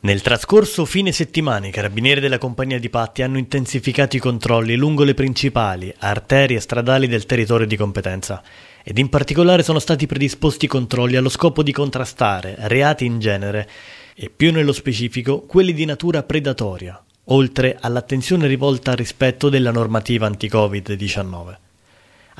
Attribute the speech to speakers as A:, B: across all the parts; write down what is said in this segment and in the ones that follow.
A: Nel trascorso fine settimana i carabinieri della compagnia di Patti hanno intensificato i controlli lungo le principali arterie stradali del territorio di competenza ed in particolare sono stati predisposti controlli allo scopo di contrastare reati in genere e più nello specifico quelli di natura predatoria, oltre all'attenzione rivolta al rispetto della normativa anti-Covid-19.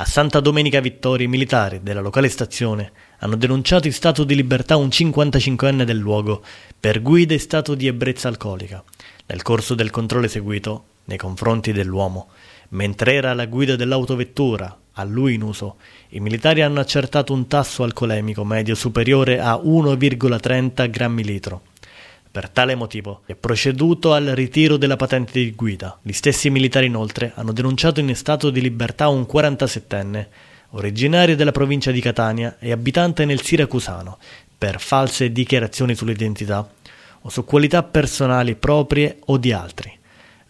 A: A Santa Domenica Vittoria i militari della locale stazione hanno denunciato in stato di libertà un 55enne del luogo per guida in stato di ebbrezza alcolica nel corso del controllo eseguito nei confronti dell'uomo. Mentre era alla guida dell'autovettura, a lui in uso, i militari hanno accertato un tasso alcolemico medio superiore a 1,30 grammi litro, per tale motivo è proceduto al ritiro della patente di guida. Gli stessi militari inoltre hanno denunciato in stato di libertà un 47enne, originario della provincia di Catania e abitante nel Siracusano, per false dichiarazioni sull'identità o su qualità personali proprie o di altri.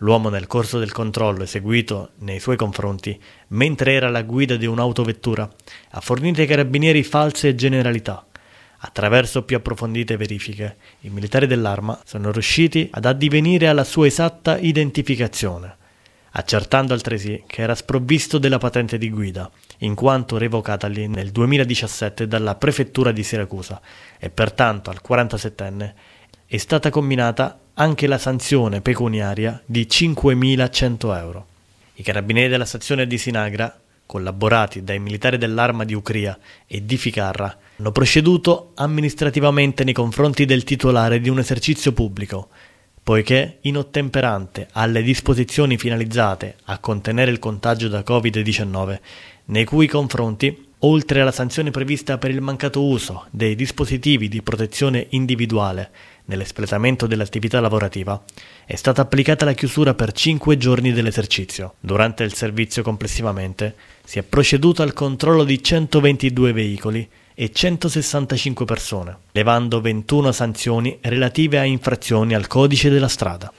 A: L'uomo nel corso del controllo eseguito nei suoi confronti, mentre era alla guida di un'autovettura, ha fornito ai carabinieri false generalità, Attraverso più approfondite verifiche, i militari dell'arma sono riusciti ad addivenire alla sua esatta identificazione, accertando altresì che era sprovvisto della patente di guida, in quanto revocatagli nel 2017 dalla prefettura di Siracusa e pertanto al 47enne è stata combinata anche la sanzione pecuniaria di 5.100 euro. I carabinieri della stazione di Sinagra collaborati dai militari dell'arma di Ucria e di Ficarra, hanno proceduto amministrativamente nei confronti del titolare di un esercizio pubblico, poiché inottemperante alle disposizioni finalizzate a contenere il contagio da Covid-19, nei cui confronti, oltre alla sanzione prevista per il mancato uso dei dispositivi di protezione individuale, nell'espletamento dell'attività lavorativa, è stata applicata la chiusura per 5 giorni dell'esercizio. Durante il servizio complessivamente si è proceduto al controllo di 122 veicoli e 165 persone, levando 21 sanzioni relative a infrazioni al codice della strada.